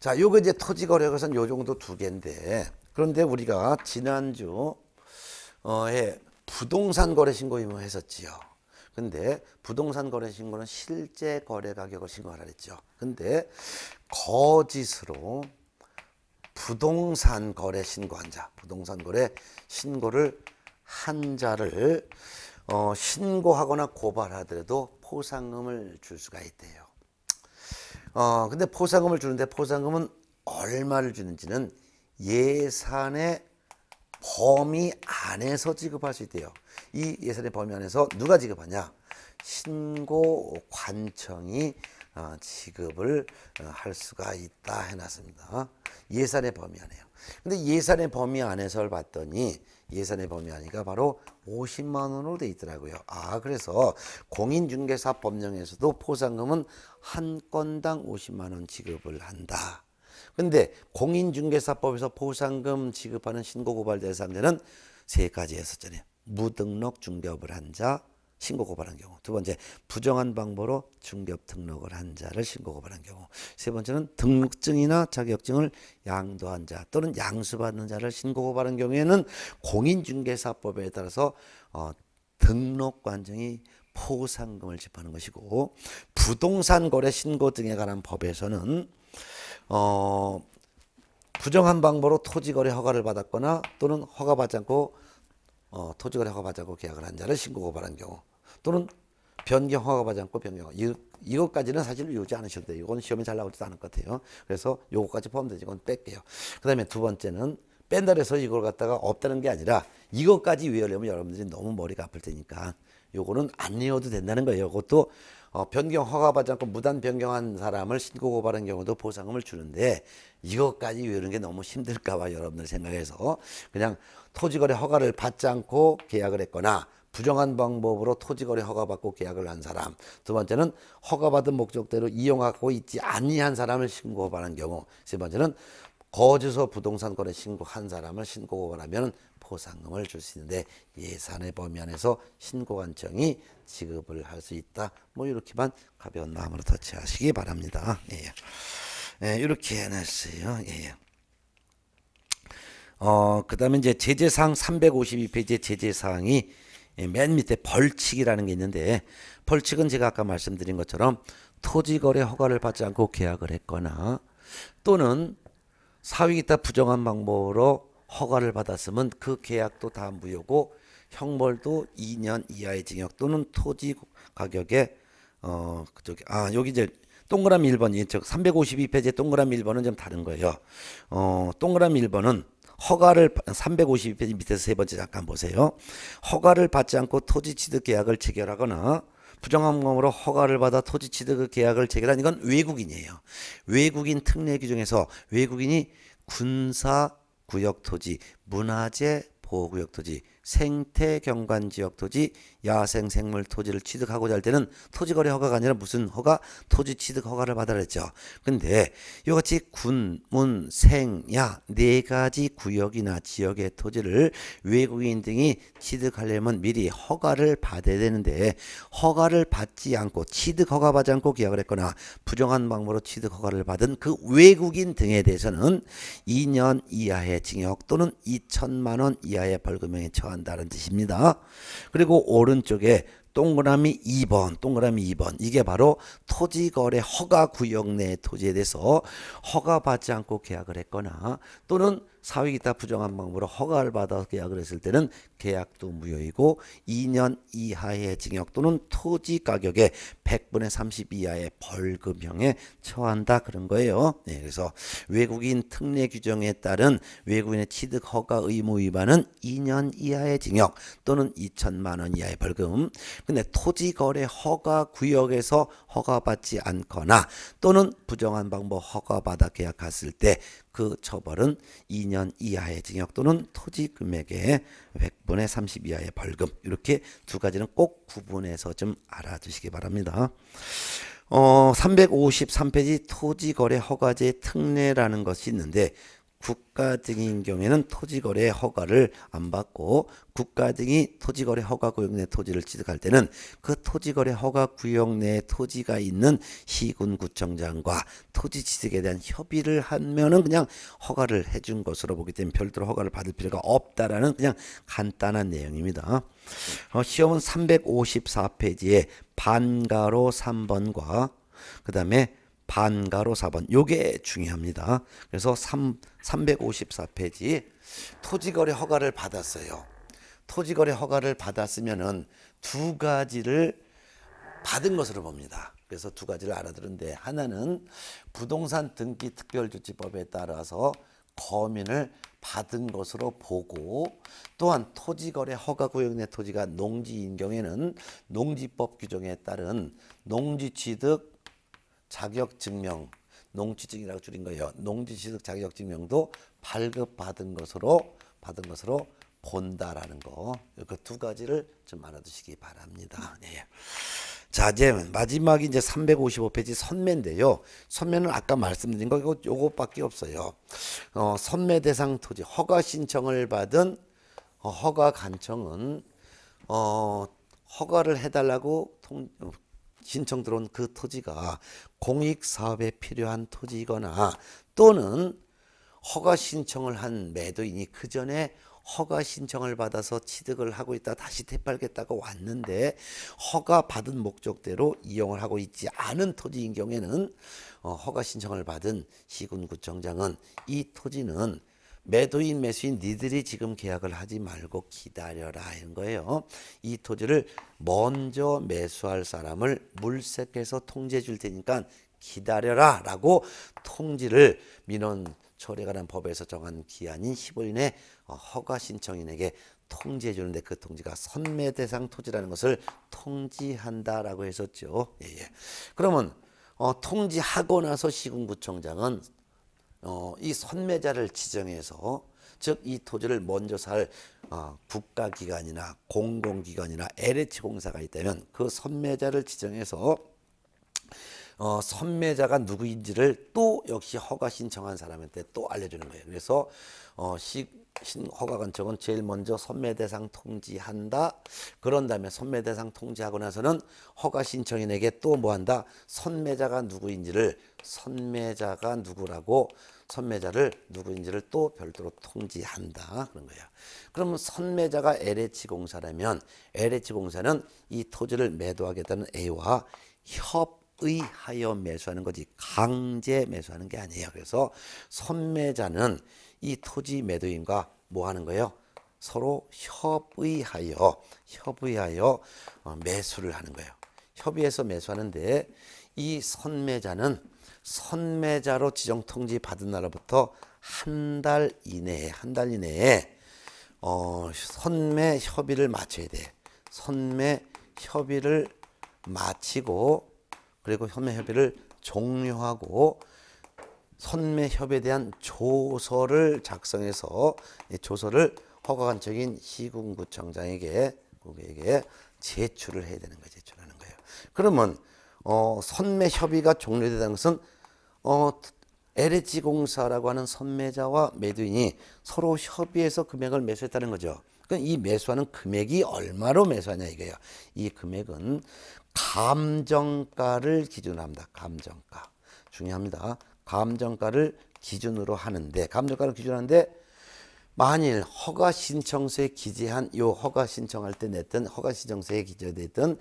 A: 자, 요거 이제 토지 거래 것은 요 정도 두 개인데 그런데 우리가 지난주 어에 부동산 거래 신고 의무 했었지요. 근데 부동산 거래 신고는 실제 거래 가격을 신고하라 그죠 근데 거짓으로 부동산 거래 신고한 자, 부동산 거래 신고를 한 자를 어, 신고하거나 고발하더라도 포상금을 줄 수가 있대요. 어, 근데 포상금을 주는데 포상금은 얼마를 주는지는 예산의 범위 안에서 지급할 수 있대요. 이 예산의 범위 안에서 누가 지급하냐? 신고 관청이 어, 지급을 어, 할 수가 있다 해놨습니다. 예산의 범위 안에요. 근데 예산의 범위 안에서를 봤더니 예산의 범위 안니가 바로 50만 원으로 돼 있더라고요. 아 그래서 공인중개사 법령에서도 포상금은 한 건당 50만 원 지급을 한다. 근데 공인중개사법에서 포상금 지급하는 신고고발 대상자는 세 가지였었잖아요. 무등록 중개업을 한 자, 신고 고발한 경우. 두 번째, 부정한 방법으로 중개업 등록을 한 자를 신고 고발한 경우. 세 번째는 등록증이나 자격증을 양도한 자 또는 양수받는 자를 신고 고발한 경우에는 공인중개사법에 따라서 어, 등록 관정이 포상금을 집하는 것이고 부동산 거래 신고 등에 관한 법에서는 어, 부정한 방법으로 토지 거래 허가를 받았거나 또는 허가받지 않고 어, 토지 거래 허가받자고 계약을 한 자를 신고 고발한 경우 또는 변경허가 받지 않고 변경허가. 이것까지는 사실 요지 않으셔도 돼요. 이건 시험에 잘 나오지도 않을 것 같아요. 그래서 요거까지 포함되지 이건 뺄게요. 그 다음에 두 번째는 뺀다 해서 이걸 갖다가 없다는 게 아니라 이것까지 외우려면 여러분들이 너무 머리가 아플 테니까 요거는 안 외워도 된다는 거예요. 그것도 어, 변경 허가받지 않고 무단 변경한 사람을 신고 고발한 경우도 보상금을 주는데 이것까지 외우는 게 너무 힘들까 봐 여러분들 생각해서 그냥 토지거래 허가를 받지 않고 계약을 했거나 부정한 방법으로 토지거래 허가받고 계약을 한 사람 두 번째는 허가받은 목적대로 이용하고 있지 아니한 사람을 신고 고발 경우 세 번째는 거주소 부동산 거래 신고한 사람을 신고 하면 보상금을 줄 수 있는데 예산의 범위 안에서 신고관청이 지급을 할 수 있다. 뭐 이렇게만 가벼운 마음으로 터치하시기 바랍니다. 예. 예 이렇게 해놨어요. 예. 어, 그 다음에 이제 제재상 352페이지의 제재사항이 예, 맨 밑에 벌칙이라는 게 있는데 벌칙은 제가 아까 말씀드린 것처럼 토지거래 허가를 받지 않고 계약을 했거나 또는 사위기타 부정한 방법으로 허가를 받았으면 그 계약도 다 무효고 형벌도 2년 이하의 징역 또는 토지 가격에 어 그쪽에 아 여기 이제 동그라미 1번이 즉 352페이지 동그라미 1번은 좀 다른 거예요. 어 동그라미 1번은 허가를 352페이지 밑에서 세 번째 잠깐 보세요. 허가를 받지 않고 토지 취득 계약을 체결하거나 부정함으로 허가를 받아 토지 취득 계약을 체결한 이건 외국인이에요. 외국인 특례 규정에서 외국인이 군사 구역 토지, 문화재 보호구역 토지, 생태 경관 지역 토지, 야생 생물 토지를 취득하고자 할 때는 토지 거래 허가가 아니라 무슨 허가? 토지 취득 허가를 받아라 했죠. 근데 이같이 군, 문, 생, 야 네 가지 구역이나 지역의 토지를 외국인 등이 취득하려면 미리 허가를 받아야 되는데 허가를 받지 않고 취득 허가 받지 않고 계약을 했거나 부정한 방법으로 취득 허가를 받은 그 외국인 등에 대해서는 2년 이하의 징역 또는 2천만 원 이하의 벌금형에 처한 한다는 뜻입니다. 그리고 오른쪽에 동그라미 2번, 동그라미 2번. 이게 바로 토지 거래 허가 구역 내 토지에 대해서 허가받지 않고 계약을 했거나 또는 사위기타 부정한 방법으로 허가를 받아서 계약을 했을 때는 계약도 무효이고 2년 이하의 징역 또는 토지 가격의 100분의 30 이하의 벌금형에 처한다 그런 거예요. 네, 그래서 외국인 특례 규정에 따른 외국인의 취득 허가 의무 위반은 2년 이하의 징역 또는 2천만 원 이하의 벌금. 근데 토지 거래 허가 구역에서 허가받지 않거나 또는 부정한 방법 허가받아 계약했을 때그 처벌은 2년 이하의 징역 또는 토지 금액의 100분의 30 이하의 벌금 이렇게 두 가지는 꼭 구분해서 좀 알아두시기 바랍니다. 어, 353페이지 토지거래 허가제 특례라는 것이 있는데 국가 등인 경우에는 토지거래 허가를 안 받고 국가 등이 토지거래 허가 구역 내 토지를 취득할 때는 그 토지거래 허가 구역 내 토지가 있는 시군구청장과 토지 취득에 대한 협의를 하면은 그냥 허가를 해준 것으로 보기 때문에 별도로 허가를 받을 필요가 없다라는 그냥 간단한 내용입니다. 어, 시험은 354페이지에 반가로 3번과 그 다음에 반가로 4번. 요게 중요합니다. 그래서 3, 354페이지 토지거래 허가를 받았어요. 토지거래 허가를 받았으면은 두 가지를 받은 것으로 봅니다. 그래서 두 가지를 알아들은데 하나는 부동산 등기 특별조치법에 따라서 거민을 받은 것으로 보고 또한 토지거래 허가구역 내 토지가 농지인 경우에는 농지법 규정에 따른 농지취득 자격증명, 농지증이라고 줄인 거예요. 농지취득 자격증명도 발급받은 것으로 받은 것으로 본다라는 거. 그 두 가지를 좀 알아두시기 바랍니다. 예. 자, 이제 마지막이 이제 355페이지 선매인데요. 선매는 아까 말씀드린 거 이거 요거밖에 없어요. 어, 선매 대상 토지 허가 신청을 받은 어, 허가 간청은 어, 허가를 해달라고 통, 신청 들어온 그 토지가 공익사업에 필요한 토지이거나 또는 허가 신청을 한 매도인이 그 전에 허가 신청을 받아서 취득을 하고 있다 다시 되팔겠다고 왔는데 허가 받은 목적대로 이용을 하고 있지 않은 토지인 경우에는 어, 허가 신청을 받은 시군구청장은 이 토지는 매도인 매수인 니들이 지금 계약을 하지 말고 기다려라 이런 거예요. 이 토지를 먼저 매수할 사람을 물색해서 통제해 줄 테니까 기다려라 라고 통지를 민원 처리가란 법에서 정한 기한인 10월 내 어, 허가 신청인에게 통지해 주는데 그 통지가 선매 대상 토지라는 것을 통지한다라고 했었죠. 예, 예. 그러면 어, 통지하고 나서 시군구청장은 어, 이 선매자를 지정해서 즉 이 토지를 먼저 살 어, 국가기관이나 공공기관이나 LH공사가 있다면 그 선매자를 지정해서 어, 선매자가 누구인지를 또 역시 허가 신청한 사람한테 또 알려주는 거예요. 그래서 어, 시, 허가건축은 제일 먼저 선매대상 통지한다. 그런 다음에 선매대상 통지하고 나서는 허가신청인에게 또 뭐한다? 선매자가 누구인지를 선매자가 누구라고 선매자를 누구인지를 또 별도로 통지한다 그런 거야. 그러면 선매자가 LH공사라면 LH공사는 이 토지를 매도하겠다는 A와 협의하여 매수하는 거지 강제 매수하는 게 아니에요. 그래서 선매자는 이 토지 매도인과 뭐 하는 거예요? 서로 협의하여 협의하여 어, 매수를 하는 거예요. 협의해서 매수하는데 이 선매자는 선매자로 지정 통지 받은 날로부터 한 달 이내에 한 달 이내에 어, 선매 협의를 마쳐야 돼. 선매 협의를 마치고 그리고 협매 협의를 종료하고 선매협에 대한 조서를 작성해서 예, 조서를 허가관청인 시군구청장에게 국에게 제출을 해야 되는 거예요. 제출하는 거예요. 그러면 어, 선매 협의가 종료되다는 것은 어, LH 공사라고 하는 선매자와 매도인이 서로 협의해서 금액을 매수했다는 거죠. 그럼 그러니까 이 매수하는 금액이 얼마로 매수하냐 이거예요. 이 금액은 감정가를 기준 합니다. 감정가 중요합니다. 감정가를 기준으로 하는데 감정가를 기준하는데 만일 허가 신청서에 기재한 요 허가 신청할 때 냈던 허가 신청서에 기재됐던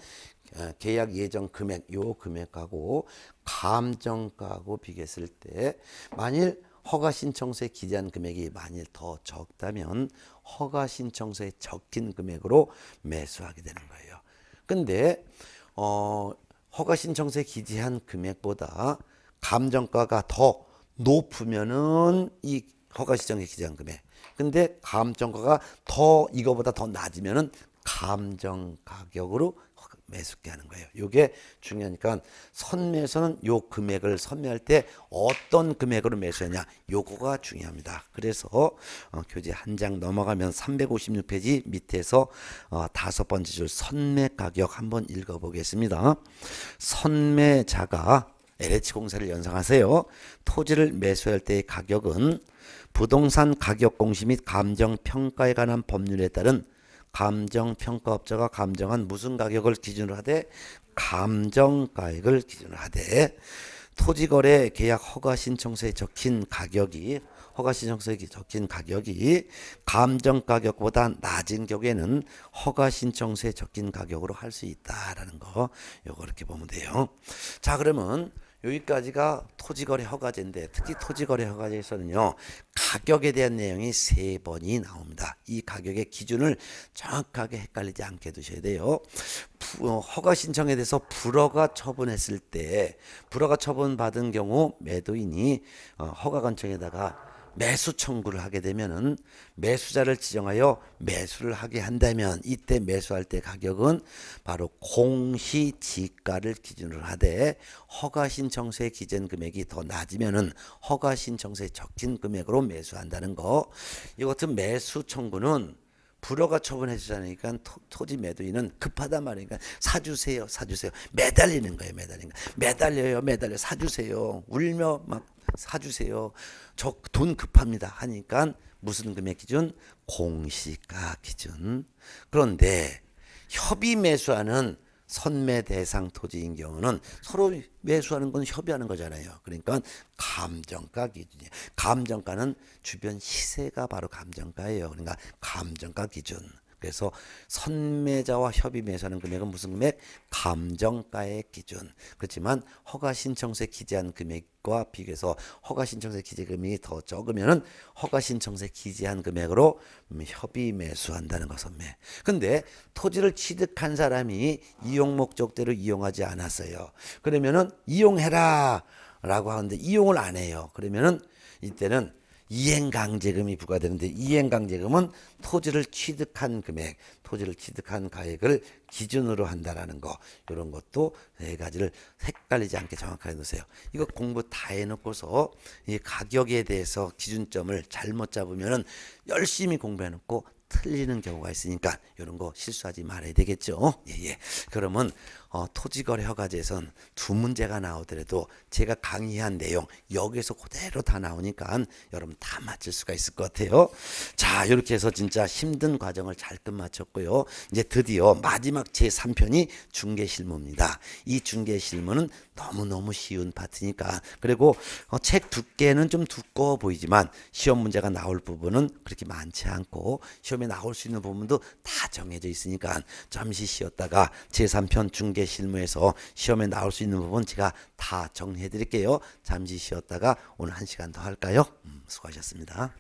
A: 어, 계약 예정 금액 요 금액하고 감정가하고 비교했을 때 만일 허가 신청서에 기재한 금액이 만일 더 적다면 허가 신청서에 적힌 금액으로 매수하게 되는 거예요. 근데 어 허가 신청서에 기재한 금액보다 감정가가 더 높으면은 이 허가시정액 기장금에 근데 감정가가 더 이거보다 더 낮으면은 감정 가격으로 매수게 하는 거예요. 이게 중요하니까 선매에서는요 금액을 선매할 때 어떤 금액으로 매수하냐 요거가 중요합니다. 그래서 어, 교재 한 장 넘어가면 356페이지 밑에서 어, 다섯 번째 줄 선매 가격 한번 읽어보겠습니다. 선매자가 LH공사를 연상하세요. 토지를 매수할 때의 가격은 부동산 가격 공시 및 감정 평가에 관한 법률에 따른 감정 평가업자가 감정한 무슨 가격을 기준으로 하되 감정가액을 기준으로 하되 토지거래 계약 허가 신청서에 적힌 가격이 허가 신청서에 적힌 가격이 감정 가격보다 낮은 경우에는 허가 신청서에 적힌 가격으로 할 수 있다라는 거 요거 이렇게 보면 돼요. 자 그러면 여기까지가 토지거래 허가제인데 특히 토지거래 허가제에서는요 가격에 대한 내용이 세 번이 나옵니다. 이 가격의 기준을 정확하게 헷갈리지 않게 두셔야 돼요. 어, 허가 신청에 대해서 불허가 처분했을 때 불허가 처분 받은 경우 매도인이 어, 허가 관청에다가 매수 청구를 하게 되면은 매수자를 지정하여 매수를 하게 한다면 이때 매수할 때 가격은 바로 공시지가를 기준으로 하되 허가신청세 서 기준 금액이 더 낮으면은 허가신청서에 적힌 금액으로 매수한다는 거. 이것은 매수 청구는 불허가 처분해주지 않으니까 그러니까 토, 지 매도인은 급하다 말이니까 사주세요 사주세요 매달리는 거예요 매달리는 거 매달려요 매달려 사주세요 울며 막 사주세요 저 돈 급합니다 하니까 무슨 금액 기준 공시가 기준 그런데 협의 매수하는 선매 대상 토지인 경우는 서로 매수하는 건 협의하는 거잖아요. 그러니까 감정가 기준이에요. 감정가는 주변 시세가 바로 감정가예요. 그러니까 감정가 기준. 그래서 선매자와 협의 매수하는 금액은 무슨 금액? 감정가의 기준. 그렇지만 허가 신청서에 기재한 금액과 비교해서 허가 신청서에 기재 금액이 더 적으면은 허가 신청서에 기재한 금액으로 음, 협의 매수한다는 것은매 근데 토지를 취득한 사람이 이용 목적대로 이용하지 않았어요. 그러면은 이용해라 라고 하는데 이용을 안 해요. 그러면은 이때는 이행강제금이 부과되는데 이행강제금은 토지를 취득한 금액, 토지를 취득한 가액을 기준으로 한다라는 거 이런 것도 네 가지를 헷갈리지 않게 정확하게 놓으세요. 이거 공부 다 해놓고서 이 가격에 대해서 기준점을 잘못 잡으면 열심히 공부해놓고 틀리는 경우가 있으니까 이런 거 실수하지 말아야 되겠죠. 예예. 예. 그러면 어, 토지거래 허가제에선 두 문제가 나오더라도 제가 강의한 내용 여기에서 그대로 다 나오니까 여러분 다 맞출 수가 있을 것 같아요. 자 이렇게 해서 진짜 힘든 과정을 잘 끝마쳤고요. 이제 드디어 마지막 제3편이 중개실무입니다. 이 중개실무는 너무너무 쉬운 파트니까 그리고 어, 책 두께는 좀 두꺼워 보이지만 시험 문제가 나올 부분은 그렇게 많지 않고 시험에 나올 수 있는 부분도 다 정해져 있으니까 잠시 쉬었다가 제3편 중개 공개 실무에서 시험에 나올 수 있는 부분 제가 다 정리해 드릴게요. 잠시 쉬었다가 오늘 한 시간 더 할까요? 음, 수고하셨습니다.